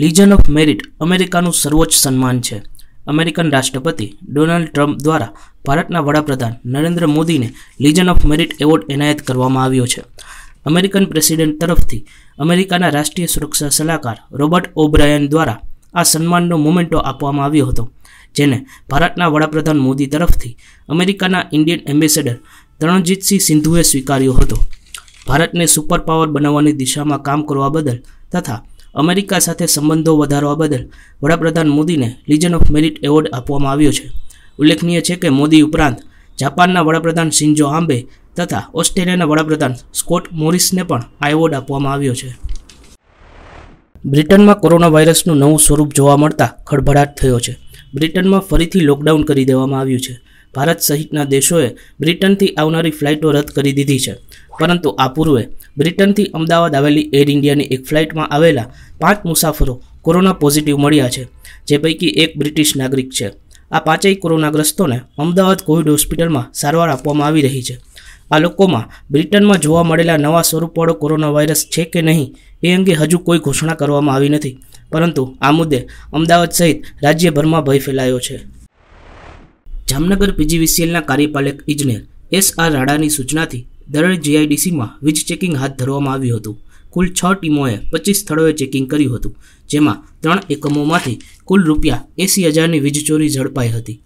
લીજન of merit અમેરિકાનું સર્વોચ્ચ સન્માન છે અમેરિકન રાષ્ટ્રપતિ ડોનાલ્ડ ટ્રમ્પ દ્વારા ભારતના વડાપ્રધાન નરેન્દ્ર મોદીને લીજન ઓફ મેરિટ એવોર્ડ એનાયત કરવામાં આવ્યો છે અમેરિકન પ્રેસિડેન્ટ તરફથી અમેરિકાના રાષ્ટ્રીય સુરક્ષા સલાહકાર રોબર્ટ ઓબ્રાયન દ્વારા આ સન્માનનો મોમેન્ટો આપવામાં આવ્યો હતો જેને ભારતના વડાપ્રધાન મોદી તરફથી અમેરિકાના ઇન્ડિયન એમ્બેસેડર તરણજીતસિંહ સિંધુએ સ્વીકાર્યો હતો ભારતને સુપર પાવર બનાવવાની દિશામાં કામ કરવા બદલ તથા અમેરિકા સાથે સંબંધો વધારવા બદલ વડાપ્રધાન મોદીને લિજન ઓફ મેરિટ એવોર્ડ આપવામાં આવ્યો છે ઉલ્લેખનીય છે કે મોદી ઉપરાંત જાપાનના વડાપ્રધાન શિન્જો આંબે તથા ઓસ્ટ્રેલિયાના વડાપ્રધાન સ્કોટ મોરિસને પણ આ એવોર્ડ આપવામાં આવ્યો છે બ્રિટનમાં કોરોના વાયરસનું નવું સ્વરૂપ જોવા મળતા ખળભળાટ થયો છે બ્રિટનમાં ફરીથી લોકડાઉન કરી દેવામાં આવ્યું છે ભારત સહિતના દેશોએ બ્રિટનથી આવનારી ફ્લાઇટો રદ કરી દીધી છે પરંતુ આ પૂર્વે બ્રિટનથી અમદાવાદ આવેલી એર ઇન્ડિયાની એક ફ્લાઇટમાં આવેલા પાંચ મુસાફરો કોરોના પોઝિટિવ મળ્યા છે જે પૈકી એક બ્રિટિશ નાગરિક છે આ પાંચેય કોરોનાગ્રસ્તોને અમદાવાદ કોવિડ હોસ્પિટલમાં સારવાર આપવામાં આવી રહી છે આ લોકોમાં બ્રિટનમાં જોવા મળેલા નવા સ્વરૂપવાળો કોરોના વાયરસ છે કે નહીં એ અંગે હજુ કોઈ ઘોષણા કરવામાં આવી નથી પરંતુ આ મુદ્દે અમદાવાદ સહિત રાજ્યભરમાં ભય ફેલાયો છે જામનગર પીજીવીસીએલના કાર્યપાલક ઇજનેર એસ આર રાણાની સૂચનાથી દરેક જીઆઈડીસીમાં વીજ ચેકિંગ હાથ ધરવામાં આવ્યું હતું કુલ છ ટીમોએ પચીસ સ્થળોએ ચેકિંગ કર્યું હતું જેમાં ત્રણ એકમોમાંથી કુલ રૂપિયા એંસી હજારની વીજ ચોરી ઝડપાઈ હતી